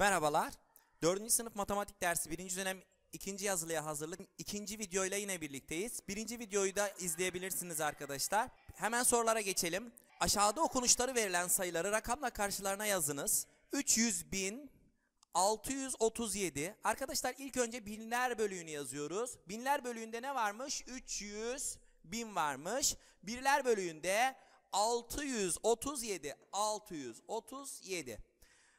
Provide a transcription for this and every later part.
Merhabalar. 4. sınıf matematik dersi 1. dönem 2. yazılıya hazırlık. 2. videoyla yine birlikteyiz. 1. videoyu da izleyebilirsiniz arkadaşlar. Hemen sorulara geçelim. Aşağıda okunuşları verilen sayıları rakamla karşılarına yazınız. 300 bin 637. Arkadaşlar ilk önce binler bölüğünü yazıyoruz. Binler bölüğünde ne varmış? 300 bin varmış. Birler bölüğünde 637 637.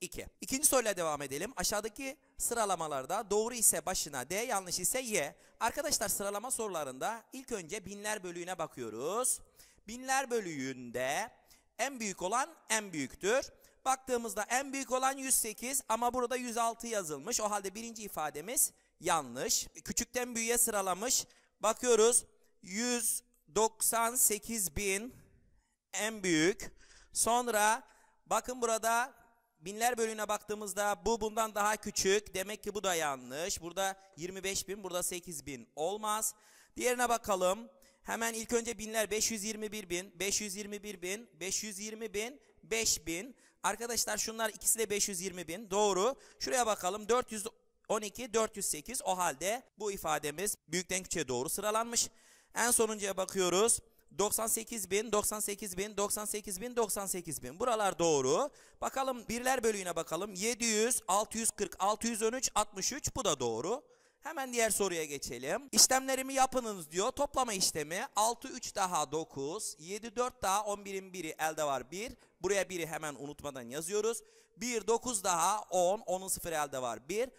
2. İkinci soruyla devam edelim. Aşağıdaki sıralamalarda doğru ise başına D, yanlış ise Y. Arkadaşlar sıralama sorularında ilk önce binler bölüğüne bakıyoruz. Binler bölüğünde en büyük olan en büyüktür. Baktığımızda en büyük olan 108 ama burada 106 yazılmış. O halde birinci ifademiz yanlış. Küçükten büyüğe sıralamış. Bakıyoruz 198 bin en büyük. Sonra bakın burada binler bölüğüne baktığımızda bu bundan daha küçük. Demek ki bu da yanlış. Burada 25 bin, burada 8 bin olmaz. Diğerine bakalım. Hemen ilk önce binler 521 bin, 521 bin, 520 bin, 5 bin. Arkadaşlar şunlar ikisi de 520 bin. Doğru. Şuraya bakalım 412, 408. O halde bu ifademiz büyükten küçüğe doğru sıralanmış. En sonuncuya bakıyoruz. 98 bin, 98 bin, 98 bin, 98 bin. Buralar doğru. Bakalım birler bölüğüne bakalım. 700, 640, 613, 63 bu da doğru. Hemen diğer soruya geçelim. İşlemlerimi yapınız diyor. Toplama işlemi 6 3 daha 9, 7 4 daha 11'in biri elde var 1. Buraya 1'i hemen unutmadan yazıyoruz. 1 9 daha 10, 10'un 0'ı elde var 1.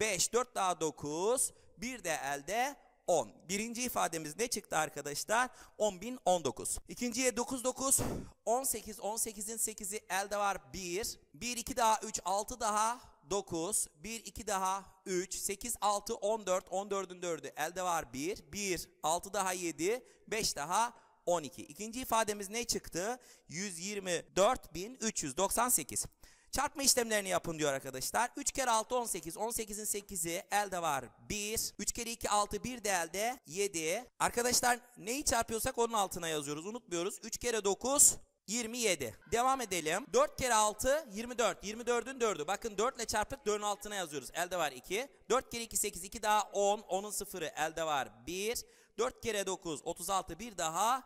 5 4 daha 9, 1 de elde 10. Birinci ifademiz ne çıktı arkadaşlar? 10.019. İkinciye 9, 9. 18, 18'in 8'i elde var 1. 1, 2 daha 3, 6 daha 9. 1, 2 daha 3. 8, 6, 14. 14'ün 4'ü elde var 1. 1, 6 daha 7. 5 daha 12. İkinci ifademiz ne çıktı? 124.398. Çarpma işlemlerini yapın diyor arkadaşlar. 3 kere 6 18. 18'in 8'i elde var 1. 3 kere 2 6 1 de elde 7. Arkadaşlar neyi çarpıyorsak onun altına yazıyoruz. Unutmuyoruz. 3 kere 9 27. Devam edelim. 4 kere 6 24. 24'ün 4'ü. Bakın 4 ile çarpıp 4'ün altına yazıyoruz. Elde var 2. 4 kere 2 8. 2 daha 10. 10'un 0'ı elde var 1. 4 kere 9 36. 1 daha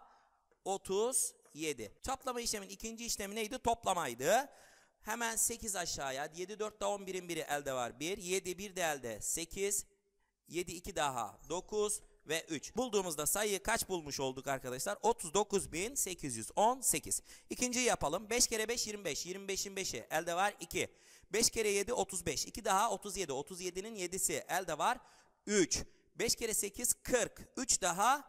37. Çaplama işlemin ikinci işlemi neydi? Toplamaydı. Hemen 8 aşağıya. 7 4 da 11'in biri elde var. 1 7 1 de elde. 8 7 2 daha. 9 ve 3. Bulduğumuzda sayıyı kaç bulmuş olduk arkadaşlar? 39.818. İkinciyi yapalım. 5 kere 5 25. 25'in 5'i elde var 2. 5 kere 7 35. 2 daha 37. 37'nin 7'si elde var 3. 5 kere 8 40. 3 daha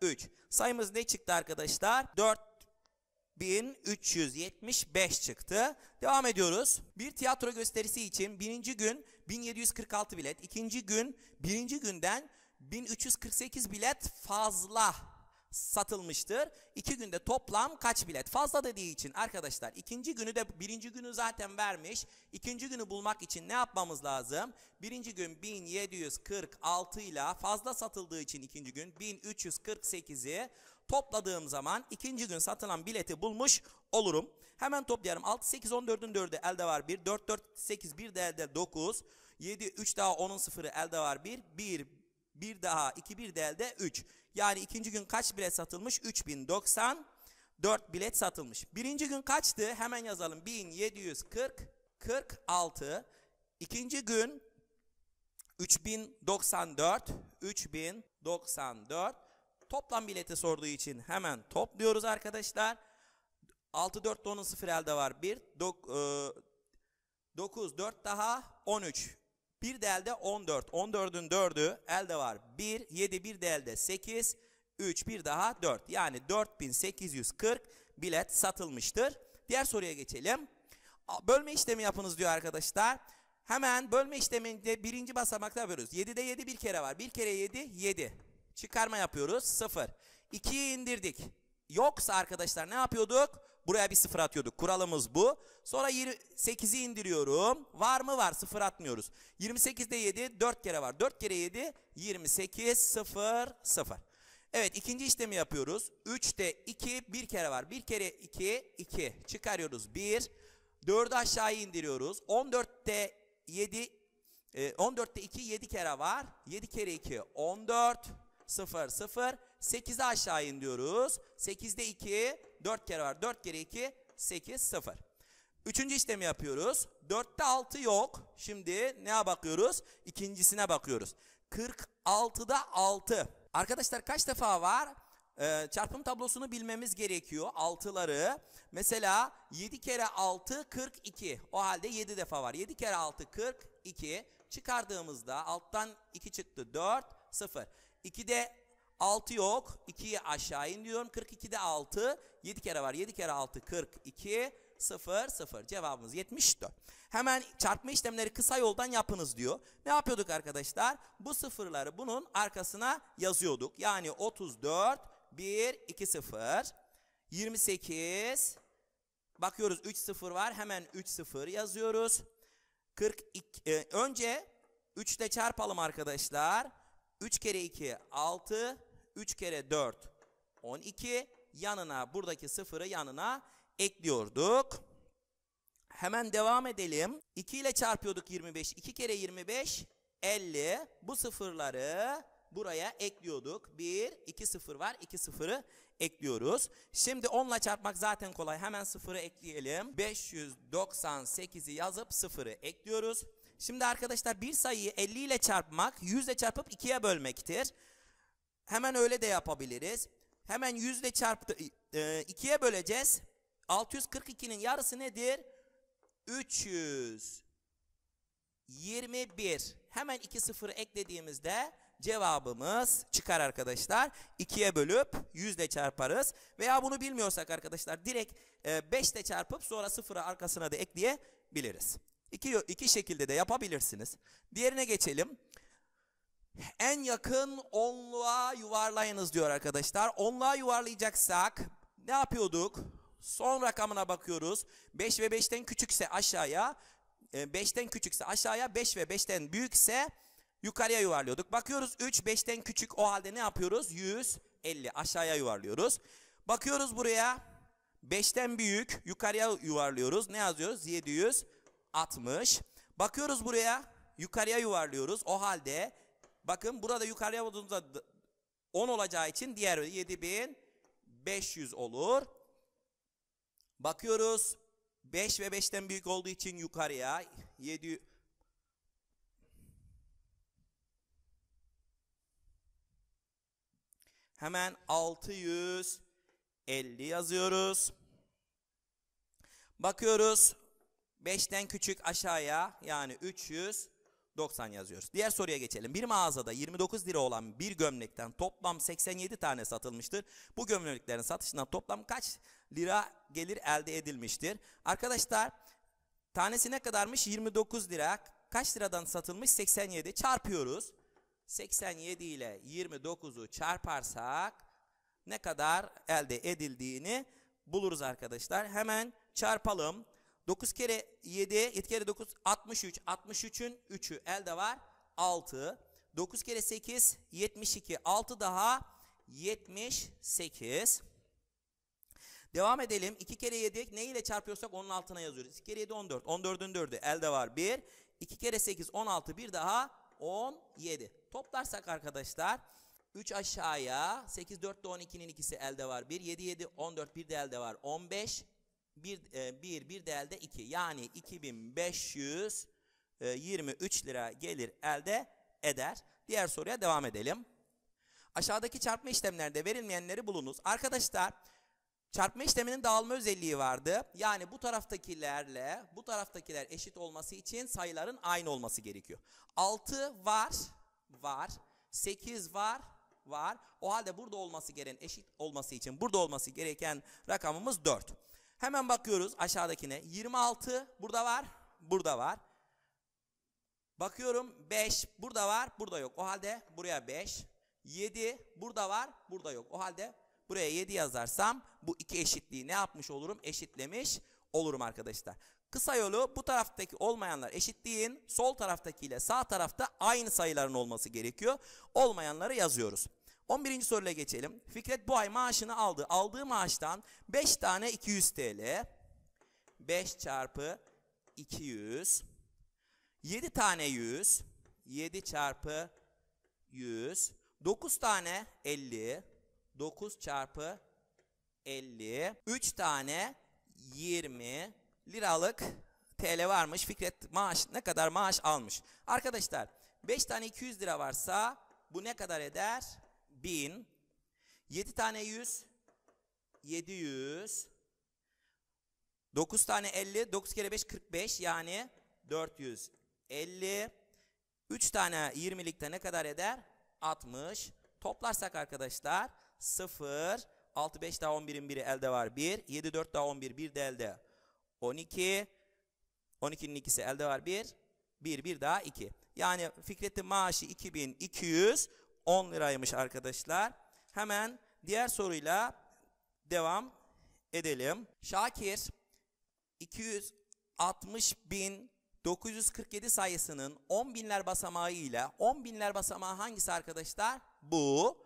43. Sayımız ne çıktı arkadaşlar? 4 1375 çıktı. Devam ediyoruz. Bir tiyatro gösterisi için birinci gün 1746 bilet, ikinci gün birinci günden 1348 bilet fazla satılmıştır. İki günde toplam kaç bilet? Fazla dediği için arkadaşlar ikinci günü de birinci günü zaten vermiş. İkinci günü bulmak için ne yapmamız lazım? Birinci gün 1746 ile fazla satıldığı için ikinci gün 1348'i topladığım zaman ikinci gün satılan bileti bulmuş olurum. Hemen toplayalım. 6, 8, 14'ün 4'ü elde var 1. 4, 4, 8, 1 de elde 9. 7, 3 daha 10'un 0'ı elde var 1. 1, 1 daha 2, 1 de elde 3. Yani ikinci gün kaç bilet satılmış? 3090 4 bilet satılmış. Birinci gün kaçtı? Hemen yazalım. 1740 46. İkinci gün 3094 3094 Toplam bileti sorduğu için hemen topluyoruz arkadaşlar. 6 4 onun 0 elde var. 1 9 4 daha 13. Bir de elde 14. 14'ün 4'ü elde var. 1 7 bir de elde 8 3 bir daha 4. Yani 4840 bilet satılmıştır. Diğer soruya geçelim. Bölme işlemi yapınız diyor arkadaşlar. Hemen bölme işleminde birinci basamakta yapıyoruz. 7'de 7 bir kere var. Bir kere 7 7. Çıkarma yapıyoruz. 0. 2'yi indirdik. Yoksa arkadaşlar ne yapıyorduk? Buraya bir sıfır atıyorduk. Kuralımız bu. Sonra 8'i indiriyorum. Var mı var? Sıfır atmıyoruz. 28'de 7 4 kere var. 4 kere 7 28 0 0. Evet ikinci işlemi yapıyoruz. 3'te 2 bir kere var. Bir kere 2 2 çıkarıyoruz. 1 4'ü aşağıya indiriyoruz. 14'te 7 14'te 2 7 kere var. 7 kere 2 14 0, 0. 8'e aşağı in diyoruz. 8'de 2, 4 kere var. 4 kere 2, 8, 0. Üçüncü işlemi yapıyoruz. 4'te 6 yok. Şimdi neye bakıyoruz? İkincisine bakıyoruz. 46'da 6. Arkadaşlar kaç defa var? Ee, çarpım tablosunu bilmemiz gerekiyor. 6'ları. Mesela 7 kere 6 42. O halde 7 defa var. 7 kere 6 42. Çıkardığımızda alttan 2 çıktı 4 0. 2'de 6 yok. 2'yi aşağı in 42'de 6. 7 kere var. 7 kere 6 42. 0 0. Cevabımız 74. Hemen çarpma işlemleri kısa yoldan yapınız diyor. Ne yapıyorduk arkadaşlar? Bu sıfırları bunun arkasına yazıyorduk. Yani 34 1 2 0 28 bakıyoruz 3 0 var. Hemen 3 0 yazıyoruz. 42 e, önce 3 ile çarpalım arkadaşlar. 3 kere 2 6, 3 kere 4 12. Yanına buradaki sıfırı yanına ekliyorduk. Hemen devam edelim. 2 ile çarpıyorduk 25. 2 kere 25 50. Bu sıfırları buraya ekliyorduk. 1, 2 sıfır var. 2 sıfırı ekliyoruz. Şimdi 10 ile çarpmak zaten kolay. Hemen sıfırı ekleyelim. 598'i yazıp sıfırı ekliyoruz. Şimdi arkadaşlar bir sayıyı 50 ile çarpmak 100 ile çarpıp 2'ye bölmektir. Hemen öyle de yapabiliriz. Hemen 100 ile çarptı, 2'ye e, e, böleceğiz. 642'nin yarısı nedir? 321. Hemen 2 sıfır eklediğimizde cevabımız çıkar arkadaşlar. 2'ye bölüp 100 ile çarparız. Veya bunu bilmiyorsak arkadaşlar direkt 5 e, ile çarpıp sonra sıfırı arkasına da ekleyebiliriz. İki, iki şekilde de yapabilirsiniz. Diğerine geçelim. En yakın onluğa yuvarlayınız diyor arkadaşlar. Onluğa yuvarlayacaksak ne yapıyorduk? Son rakamına bakıyoruz. 5 ve 5'ten küçükse aşağıya, 5'ten e, küçükse aşağıya, 5 ve 5'ten büyükse yukarıya yuvarlıyorduk. Bakıyoruz 3, 5'ten küçük o halde ne yapıyoruz? 150 aşağıya yuvarlıyoruz. Bakıyoruz buraya 5'ten büyük yukarıya yuvarlıyoruz. Ne yazıyoruz? 700 60. Bakıyoruz buraya yukarıya yuvarlıyoruz. O halde bakın burada yukarıya olduğunda 10 olacağı için diğer 7500 olur. Bakıyoruz 5 ve 5'ten büyük olduğu için yukarıya 7 Hemen 650 yazıyoruz. Bakıyoruz 5'ten küçük aşağıya yani 390 yazıyoruz. Diğer soruya geçelim. Bir mağazada 29 lira olan bir gömlekten toplam 87 tane satılmıştır. Bu gömleklerin satışından toplam kaç lira gelir elde edilmiştir? Arkadaşlar tanesi ne kadarmış? 29 lira. Kaç liradan satılmış? 87 çarpıyoruz. 87 ile 29'u çarparsak ne kadar elde edildiğini buluruz arkadaşlar. Hemen çarpalım. 9 kere 7, 7 kere 9 63. 63'ün 3'ü elde var. 6. 9 kere 8 72. 6 daha 78. Devam edelim. 2 kere 7 ne ile çarpıyorsak onun altına yazıyoruz. 2 kere 7 14. 14'ün 4'ü elde var. 1. 2 kere 8 16. 1 daha 17. Toplarsak arkadaşlar 3 aşağıya 8 4 de 12'nin ikisi elde var. 1 7 7 14 bir de elde var. 15 bir, e, bir, bir de elde 2. Yani 2523 e, lira gelir elde eder. Diğer soruya devam edelim. Aşağıdaki çarpma işlemlerde verilmeyenleri bulunuz. Arkadaşlar çarpma işleminin dağılma özelliği vardı. Yani bu taraftakilerle bu taraftakiler eşit olması için sayıların aynı olması gerekiyor. 6 var, var. 8 var, var. O halde burada olması gereken eşit olması için burada olması gereken rakamımız 4. Hemen bakıyoruz aşağıdakine. 26 burada var, burada var. Bakıyorum 5 burada var, burada yok. O halde buraya 5. 7 burada var, burada yok. O halde buraya 7 yazarsam bu iki eşitliği ne yapmış olurum? Eşitlemiş olurum arkadaşlar. Kısa yolu bu taraftaki olmayanlar eşitliğin sol taraftakiyle sağ tarafta aynı sayıların olması gerekiyor. Olmayanları yazıyoruz. 11. soruya geçelim. Fikret bu ay maaşını aldı. Aldığı maaştan 5 tane 200 TL. 5 çarpı 200. 7 tane 100. 7 çarpı 100. 9 tane 50. 9 çarpı 50. 3 tane 20 liralık TL varmış. Fikret maaş ne kadar maaş almış. Arkadaşlar 5 tane 200 lira varsa bu ne kadar eder? 1000. 7 tane 100. 700. 9 tane 50. 9 kere 5 45 yani 450. 3 tane 20'likte ne kadar eder? 60. Toplarsak arkadaşlar 0. 6 5 daha 11'in biri elde var 1. 7 4 daha 11 1 de elde 12. 12'nin ikisi elde var 1. 1 1 daha 2. Yani Fikret'in maaşı 2200. 10 liraymış arkadaşlar. Hemen diğer soruyla devam edelim. Şakir 260.947 sayısının 10 binler basamağı ile 10 binler basamağı hangisi arkadaşlar? Bu.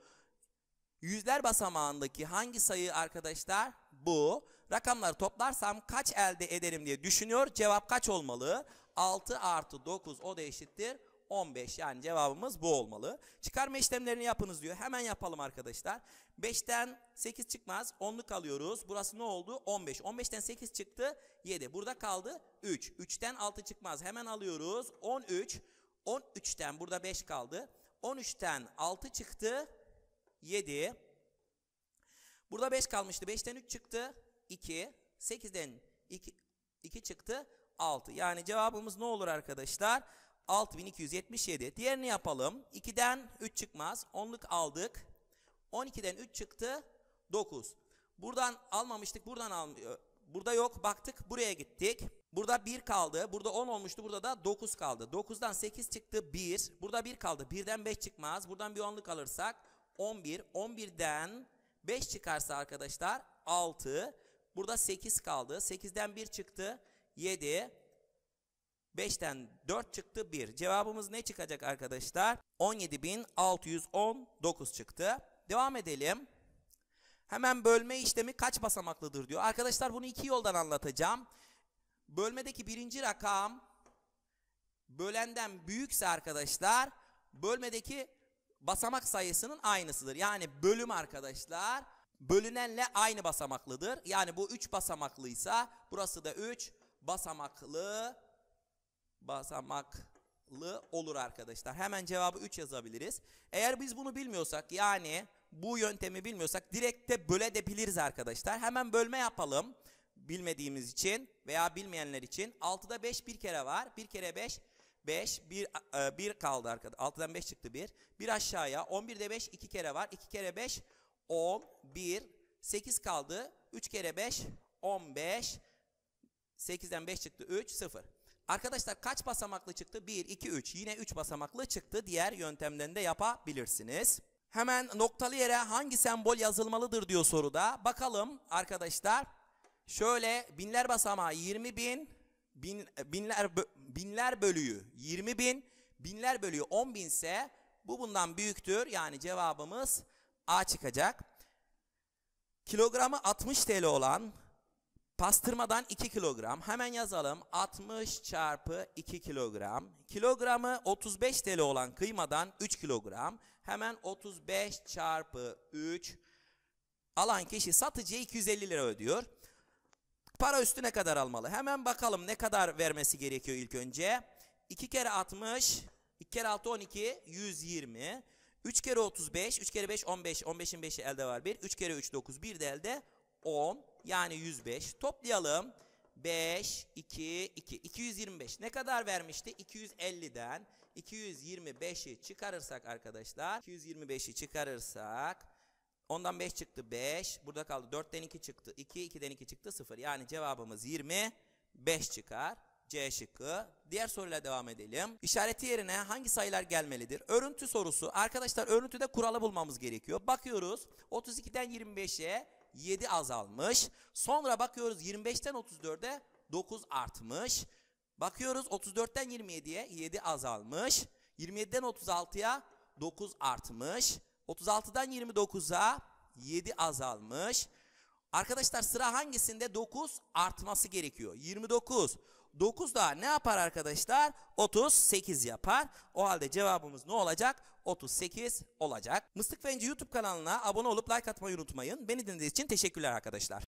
Yüzler basamağındaki hangi sayı arkadaşlar? Bu. Rakamları toplarsam kaç elde ederim diye düşünüyor. Cevap kaç olmalı? 6 artı 9 o da eşittir 15 yani cevabımız bu olmalı. Çıkarma işlemlerini yapınız diyor. Hemen yapalım arkadaşlar. 5'ten 8 çıkmaz. 10'luk alıyoruz. Burası ne oldu? 15. 15'ten 8 çıktı. 7. Burada kaldı 3. 3'ten 6 çıkmaz. Hemen alıyoruz. 13. 13'ten burada 5 kaldı. 13'ten 6 çıktı. 7. Burada 5 kalmıştı. 5'ten 3 çıktı. 2. 8'den 2, 2 çıktı. 6. Yani cevabımız ne olur arkadaşlar? Arkadaşlar. 6277. Diğerini yapalım. 2'den 3 çıkmaz. 10'luk aldık. 12'den 3 çıktı. 9. Buradan almamıştık. Buradan almıyor. Burada yok. Baktık. Buraya gittik. Burada 1 kaldı. Burada 10 olmuştu. Burada da 9 kaldı. 9'dan 8 çıktı. 1. Burada 1 kaldı. 1'den 5 çıkmaz. Buradan bir 10'luk alırsak 11. 11'den 5 çıkarsa arkadaşlar 6. Burada 8 kaldı. 8'den 1 çıktı. 7. 5'ten 4 çıktı 1. Cevabımız ne çıkacak arkadaşlar? 17.619 çıktı. Devam edelim. Hemen bölme işlemi kaç basamaklıdır diyor. Arkadaşlar bunu iki yoldan anlatacağım. Bölmedeki birinci rakam bölenden büyükse arkadaşlar bölmedeki basamak sayısının aynısıdır. Yani bölüm arkadaşlar bölünenle aynı basamaklıdır. Yani bu 3 basamaklıysa burası da 3 basamaklı basamaklı olur arkadaşlar. Hemen cevabı 3 yazabiliriz. Eğer biz bunu bilmiyorsak yani bu yöntemi bilmiyorsak böle de biliriz arkadaşlar. Hemen bölme yapalım. Bilmediğimiz için veya bilmeyenler için 6'da 5 bir kere var. 1 kere 5 5 1 1 kaldı arkadaşlar. 6'dan 5 çıktı 1. 1 aşağıya 11'de 5 2 kere var. 2 kere 5 10 1 8 kaldı. 3 kere 5 15 8'den 5 çıktı 3 0. Arkadaşlar kaç basamaklı çıktı? 1, 2, 3. Yine 3 basamaklı çıktı. Diğer yöntemden de yapabilirsiniz. Hemen noktalı yere hangi sembol yazılmalıdır diyor soruda. Bakalım arkadaşlar. Şöyle binler basamağı 20 bin, bin binler, binler bölüğü 20 bin, binler bölüğü 10 bin ise bu bundan büyüktür. Yani cevabımız A çıkacak. Kilogramı 60 TL olan Pastırmadan 2 kilogram. Hemen yazalım. 60 çarpı 2 kilogram. Kilogramı 35 TL olan kıymadan 3 kilogram. Hemen 35 çarpı 3. Alan kişi satıcıya 250 lira ödüyor. Para üstü ne kadar almalı? Hemen bakalım ne kadar vermesi gerekiyor ilk önce. 2 kere 60, 2 kere 6 12, 120. 3 kere 35, 3 kere 5 15, 15'in 5'i elde var 1. 3 kere 3 9, 1 de elde 10. Yani 105. Toplayalım. 5, 2, 2. 225. Ne kadar vermişti? 250'den 225'i çıkarırsak arkadaşlar. 225'i çıkarırsak. Ondan 5 çıktı 5. Burada kaldı 4'ten 2 çıktı 2. 2'den 2 çıktı 0. Yani cevabımız 25 çıkar. C şıkkı. Diğer soruyla devam edelim. İşareti yerine hangi sayılar gelmelidir? Örüntü sorusu. Arkadaşlar örüntüde kuralı bulmamız gerekiyor. Bakıyoruz. 32'den 25'e 7 azalmış. Sonra bakıyoruz 25'ten 34'e 9 artmış. Bakıyoruz 34'ten 27'ye 7 azalmış. 27'den 36'ya 9 artmış. 36'dan 29'a 7 azalmış. Arkadaşlar sıra hangisinde 9 artması gerekiyor? 29, 9 daha ne yapar arkadaşlar? 38 yapar. O halde cevabımız ne olacak? 38 olacak. Mıstık Fenci YouTube kanalına abone olup like atmayı unutmayın. Beni dinlediğiniz için teşekkürler arkadaşlar.